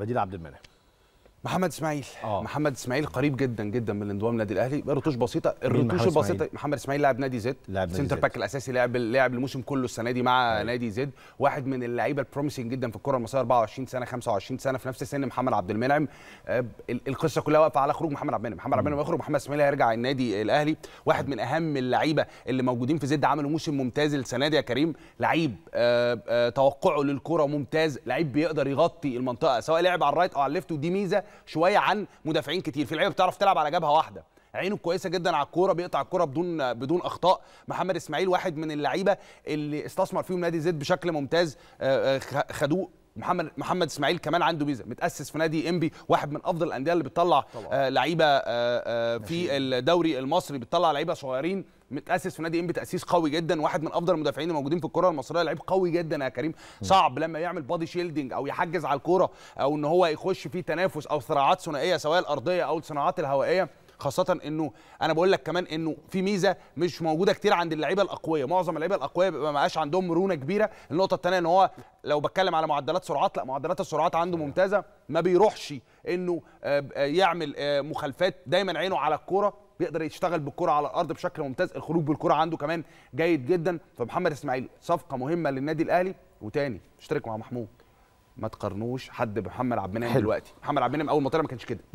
بديل عبد المنعم محمد اسماعيل آه. محمد اسماعيل قريب جدا جدا من الانضمام النادي الاهلي رتوش بسيطه الرتوش البسيطه محمد اسماعيل لاعب نادي زد سنتر باك الاساسي لاعب لاعب الموسم كله السنه دي مع آه. نادي زد واحد من اللعيبه البروميسنج جدا في الكره المصريه 24 سنه 25 سنه في نفس سن محمد عبد المنعم آه القصه كلها واقفه على خروج محمد عبد المنعم محمد عبد المنعم يخرج محمد اسماعيل هيرجع النادي الاهلي واحد من اهم اللعيبه اللي موجودين في زد عملوا موسم ممتاز السنه دي يا كريم لعيب آه آه توقعه للكره ممتاز لعيب بيقدر يغطي المنطقه سواء لعب على الرايت او على الليفت ودي ميزه شويه عن مدافعين كتير في لعيبه بتعرف تلعب على جبهه واحده عينه كويسه جدا على الكوره بيقطع الكوره بدون بدون اخطاء محمد اسماعيل واحد من اللعيبه اللي استثمر فيهم نادي زد بشكل ممتاز آه، آه، خدوه محمد محمد اسماعيل كمان عنده ميزه متاسس في نادي انبي واحد من افضل الانديه اللي بتطلع آه، لعيبه في الدوري المصري بتطلع لعيبه صغيرين متاسس في نادي ام تاسيس قوي جدا واحد من افضل المدافعين الموجودين في الكره المصريه لعيب قوي جدا يا كريم صعب لما يعمل بادي شيلدنج او يحجز على الكوره او ان هو يخش في تنافس او صراعات ثنائيه سواء الارضيه او الصراعات الهوائيه خاصه انه انا بقول لك كمان انه في ميزه مش موجوده كتير عند اللعيبه الاقوياء معظم اللعيبه الاقوياء بيبقى بقاش عندهم مرونه كبيره النقطه الثانيه ان هو لو بتكلم على معدلات سرعات لا معدلات السرعات عنده أيوه. ممتازه ما بيروحش انه آه، آه، يعمل آه، مخالفات دايما عينه على الكوره بيقدر يشتغل بالكره على الارض بشكل ممتاز الخروج بالكره عنده كمان جيد جدا فمحمد اسماعيل صفقه مهمه للنادي الاهلي وتاني اشترك مع محمود ما تقارنوش حد بمحمد عبد المنعم دلوقتي محمد عبد المنعم اول ما طلع ما كانش كده